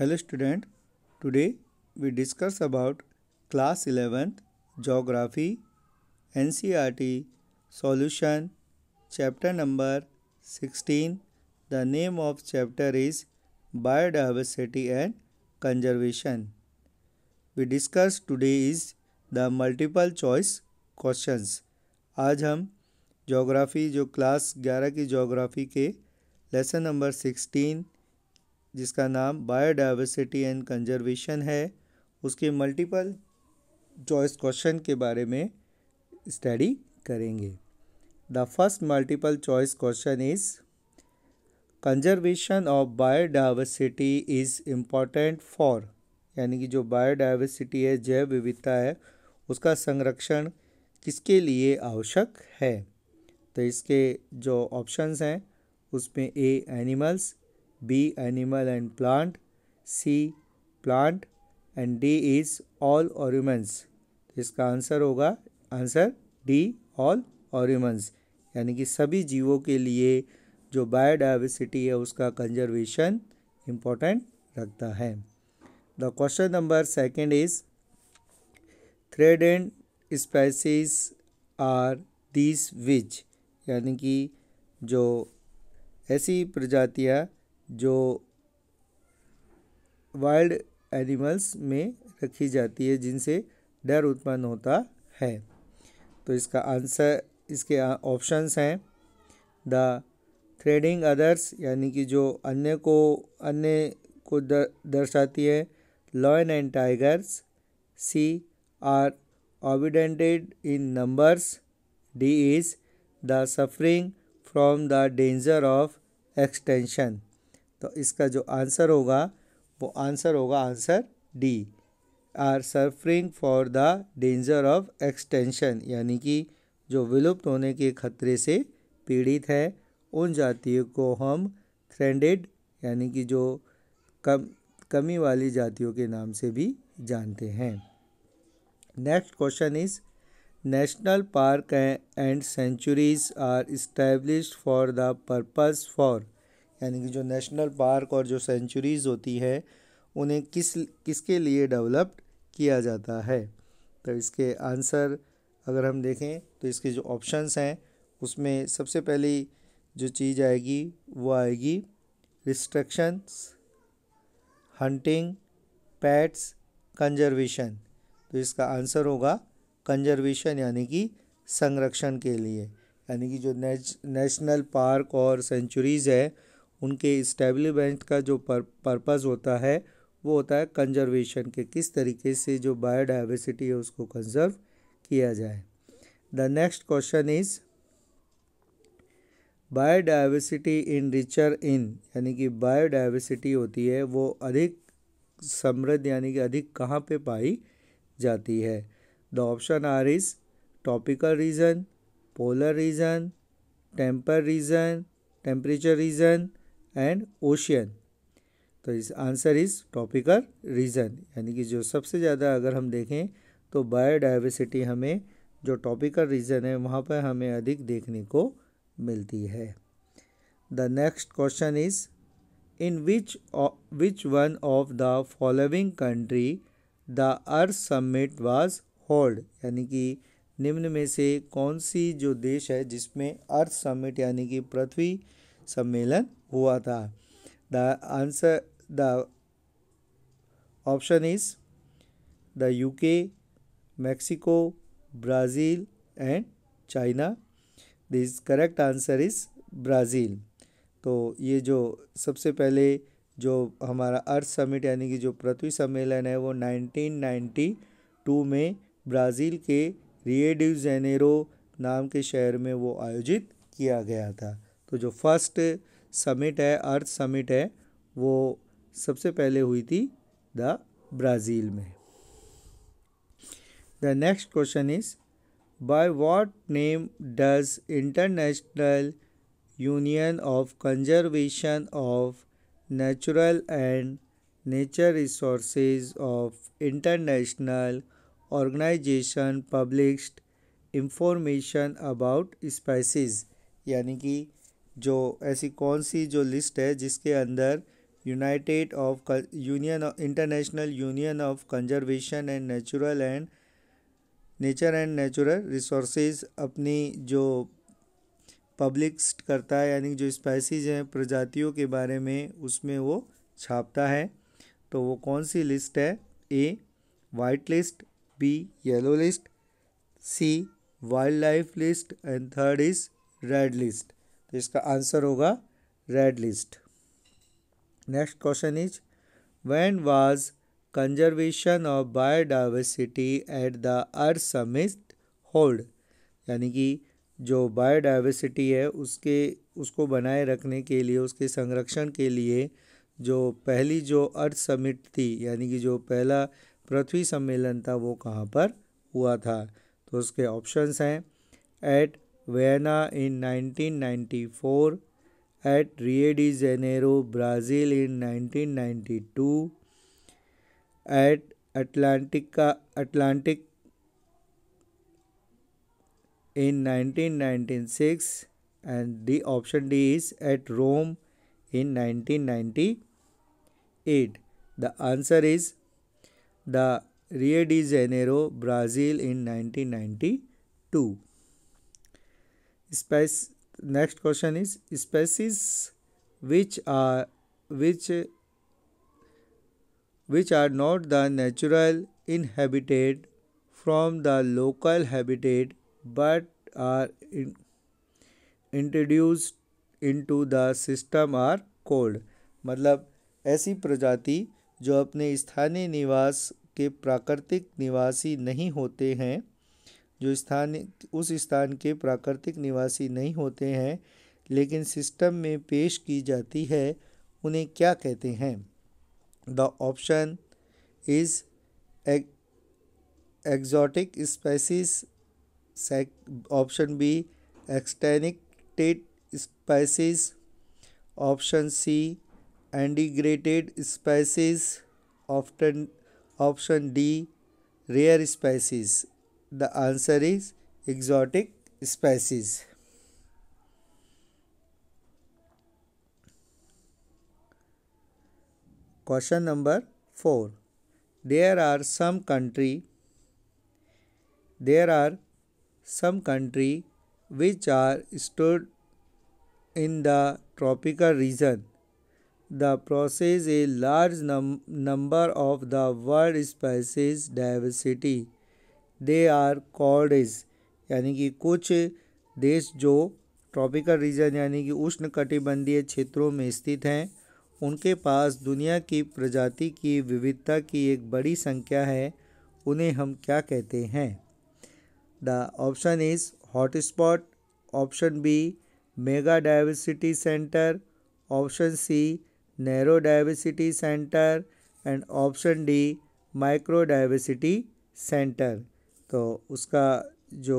Hello student today we discuss about class eleventh geography NCERT solution chapter number sixteen the name of chapter is biodiversity and conservation we discuss today is the multiple choice questions आज हम geography जो class ग्यारह की geography के lesson number sixteen जिसका नाम biodiversity and conservation है उसके मल्टीपल चॉइस क्वेश्चन के बारे में स्टडी करेंगे the first multiple choice question is conservation of biodiversity is important for यानी कि जो बायोडाइवर्सिटी है जैव विविधता है उसका संरक्षण किसके लिए आवश्यक है तो इसके जो ऑप्शंस हैं उसमें A animals B animal and plant C plant and D is all organisms इसका आंसर होगा आंसर डी ऑल ऑर्यूमेंस यानी कि सभी जीवों के लिए जो बायोडाइवर्सिटी है उसका कंजर्वेशन इम्पोर्टेंट रखता है the question number second is threatened and species are these which यानी कि जो ऐसी प्रजातियाँ जो वाइल्ड एनिमल्स में रखी जाती है जिनसे डर उत्पन्न होता है तो इसका आंसर इसके ऑप्शंस हैं द थ्रेडिंग अदर्स यानी कि जो अन्य को अन्य को दर्शाती है lion and tigers C are abundant in numbers D is the suffering from the danger of extension तो इसका जो आंसर होगा वो आंसर होगा answer D are suffering for the danger of extension यानी कि जो विलुप्त होने के खतरे से पीड़ित है उन जातियों को हम थ्रेंडेड यानी कि जो कम कमी वाली जातियों के नाम से भी जानते हैं next question is national park and sanctuaries are establish for the purpose for यानी कि जो नेशनल पार्क और जो सेंचुरीज़ होती है उन्हें किस किसके लिए डेवलप्ड किया जाता है तो इसके आंसर अगर हम देखें तो इसके जो ऑप्शंस हैं उसमें सबसे पहली जो चीज़ आएगी वो आएगी रिस्ट्रिक्शंस हंटिंग पैट्स कंजर्वेशन तो इसका आंसर होगा कंजर्वेशन यानी कि संरक्षण के लिए यानी कि जो नेशनल पार्क और सेंचुरीज़ है उनके इस्टेब्लिमेंट का जो पर्पज़ होता है वो होता है कंजर्वेशन के किस तरीके से जो बायोडाइवर्सिटी है उसको कंजर्व किया जाए the next question is biodiversity in richer in यानी कि बायोडाइवर्सिटी होती है वो अधिक समृद्ध यानी कि अधिक कहाँ पे पाई जाती है the option are is topical region polar region temper region temperature region and ocean तो इस आंसर इज टॉपिकल रीजन यानी कि जो सबसे ज़्यादा अगर हम देखें तो बायोडाइवर्सिटी हमें जो टॉपिकल रीजन है वहाँ पर हमें अधिक देखने को मिलती है the next question is in which which one of the following country the earth summit was hold यानी कि निम्न में से कौन सी जो देश है जिसमें अर्थ समिट यानी कि पृथ्वी सम्मेलन हुआ था the answer the option is the UK Mexico Brazil and China this correct answer is Brazil तो ये जो सबसे पहले जो हमारा अर्थ समिट यानी कि जो पृथ्वी सम्मेलन है वो 1992 में ब्राज़ील के रिएड्यू जेनेरो नाम के शहर में वो आयोजित किया गया था तो जो फर्स्ट समिट है अर्थ समिट है वो सबसे पहले हुई थी द ब्राज़ील में the next question is by what name does international union of conservation of natural and nature resources of international organisation published information about species यानी कि जो ऐसी कौन सी जो लिस्ट है जिसके अंदर united of union international union of conservation and natural and nature and natural resources अपनी जो पब्लिक्स करता है यानी जो स्पाइसीज हैं प्रजातियों के बारे में उसमें वो छापता है तो वो कौन सी लिस्ट है A white list B yellow list C wild life list and third is red list तो इसका आंसर होगा red list next question is when was conservation of biodiversity at the earth summit hold यानी कि जो biodiversity है उसके उसको बनाए रखने के लिए उसके संरक्षण के लिए जो पहली जो अर्थ समिट थी यानी कि जो पहला पृथ्वी सम्मेलन था वो कहाँ पर हुआ था तो उसके ऑप्शंस हैं at Vienna in 1994, at Rio de Janeiro, Brazil in 1992, at Atlantica, Atlantic in 1996 and the option D is at Rome in 1998. The answer is the Rio de Janeiro, Brazil in 1992. Space, next question is species which are which which are not the natural inhabited from the local habitat but are in, introduced into the system are called मतलब ऐसी प्रजाति जो अपने स्थानीय निवास के प्राकृतिक निवासी नहीं होते हैं जो स्थान उस स्थान के प्राकृतिक निवासी नहीं होते हैं लेकिन सिस्टम में पेश की जाती है उन्हें क्या कहते हैं the option is exotic species option B extincted species option C endangered species option D rare species The answer is exotic species. Question number 4. There are some country there are some country which are stored in the tropical region. The process a large num number of the world species diversity they are called is यानी कि कुछ देश जो tropical region यानी कि उष्ण कटिबंधीय क्षेत्रों में स्थित हैं उनके पास दुनिया की प्रजाति की विविधता की एक बड़ी संख्या है उन्हें हम क्या कहते हैं the option is hotspot option B mega diversity centre option C narrow diversity centre and option D micro diversity centre तो उसका जो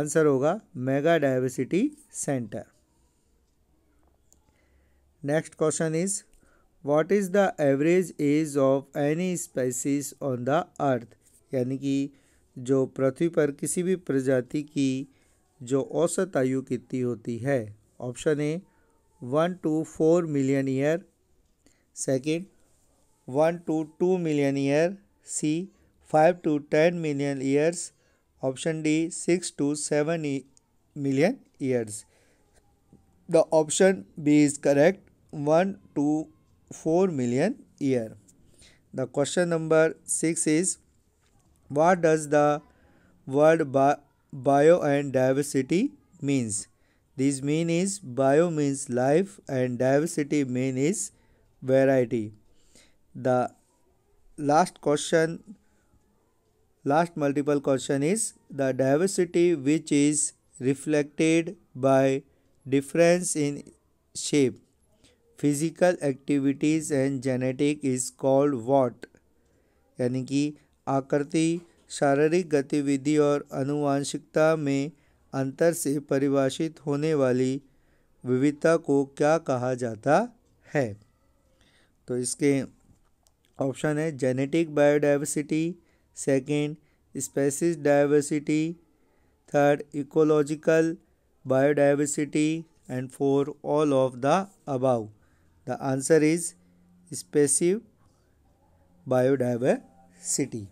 आंसर होगा mega diversity centre next question is what is the average age of any species on the earth यानी कि जो पृथ्वी पर किसी भी प्रजाति की जो औसत आयु कितनी होती है option A one two four million year second one two two million year C 5 to 10 million years. Option D 6 to seven million years. The option B is correct 1 to 4 million year. The question number 6 is what does the word bi bio and diversity means? This mean is bio means life and diversity mean is variety. The last question Last multiple question is the diversity which is reflected by difference in shape, physical activities and genetic is called what? यानी कि आकृति शारीरिक गतिविधि और अनुवांशिकता में अंतर से परिभाषित होने वाली विविधता को क्या कहा जाता है तो इसके ऑप्शन है genetic biodiversity Second, species diversity. Third, ecological biodiversity. And four, all of the above. The answer is species biodiversity.